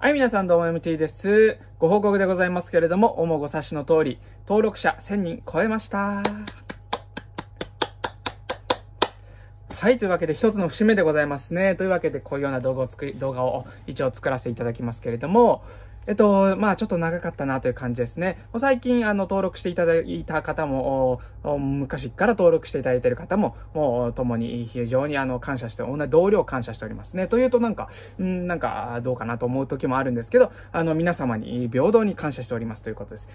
はい、皆さんどうも MT です。ご報告でございますけれども、おもご察しの通り、登録者1000人超えました。はい、というわけで一つの節目でございますね。というわけで、こういうような動画を作り、動画を一応作らせていただきますけれども、えっと、まあちょっと長かったなという感じですね。最近、あの、登録していただいた方も、昔から登録していただいている方も、もう、共に非常にあの、感謝して、同じ同僚感謝しておりますね。というとなんか、んなんか、どうかなと思う時もあるんですけど、あの、皆様に平等に感謝しておりますということです。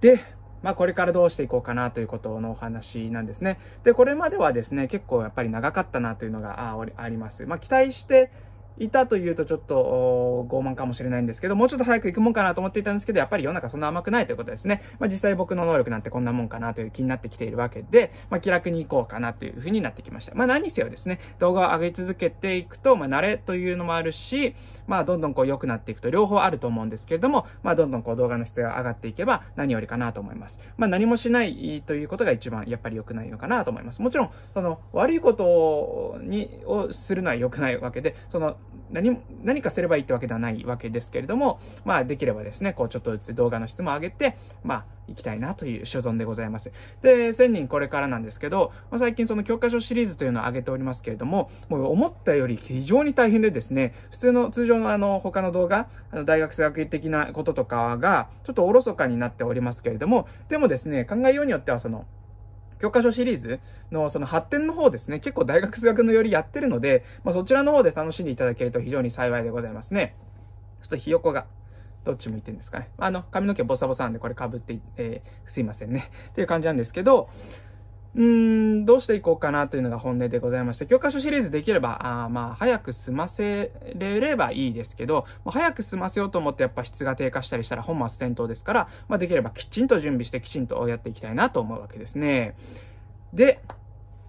で、まあこれからどうしていこうかなということのお話なんですね。で、これまではですね、結構やっぱり長かったなというのがあります。まあ期待して、いたというとちょっと傲慢かもしれないんですけど、もうちょっと早く行くもんかなと思っていたんですけど、やっぱり世の中そんな甘くないということですね。まあ実際僕の能力なんてこんなもんかなという気になってきているわけで、まあ気楽に行こうかなというふうになってきました。まあ何にせよですね、動画を上げ続けていくと、まあ慣れというのもあるし、まあどんどんこう良くなっていくと両方あると思うんですけれども、まあどんどんこう動画の質が上がっていけば何よりかなと思います。まあ何もしないということが一番やっぱり良くないのかなと思います。もちろん、その悪いことに、をするのは良くないわけで、その何、何かすればいいってわけではないわけですけれども、まあ、できればですね、こう、ちょっとずつ動画の質も上げて、まあ、行きたいなという所存でございます。で、1000人これからなんですけど、まあ、最近その教科書シリーズというのを上げておりますけれども、もう思ったより非常に大変でですね、普通の通常のあの、他の動画、あの、大学生学的なこととかが、ちょっとおろそかになっておりますけれども、でもですね、考えようによってはその、教科書シリーズのその発展の方ですね、結構大学数学のよりやってるので、まあ、そちらの方で楽しんでいただけると非常に幸いでございますね。ちょっとひよこがどっち向いてんですかね。あの、髪の毛ボサボサなんでこれ被って、えー、すいませんね。っていう感じなんですけど、うーん、どうしていこうかなというのが本音でございまして、教科書シリーズできれば、あまあ、早く済ませれればいいですけど、まあ、早く済ませようと思ってやっぱ質が低下したりしたら本末転倒ですから、まあ、できればきちんと準備してきちんとやっていきたいなと思うわけですね。で、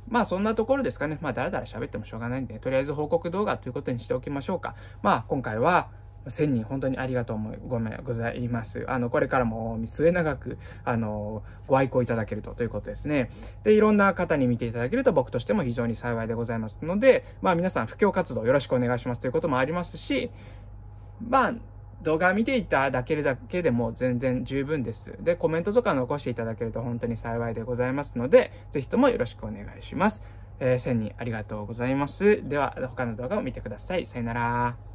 まあそんなところですかね。まあだらだら喋ってもしょうがないんで、とりあえず報告動画ということにしておきましょうか。まあ今回は、1000人本当にありがとうごめんございます。あの、これからも末永く、あの、ご愛顧いただけるとということですね。で、いろんな方に見ていただけると僕としても非常に幸いでございますので、まあ皆さん、布教活動よろしくお願いしますということもありますし、まあ、動画見ていただけるだけでも全然十分です。で、コメントとか残していただけると本当に幸いでございますので、ぜひともよろしくお願いします。えー、1000人ありがとうございます。では、他の動画を見てください。さよなら。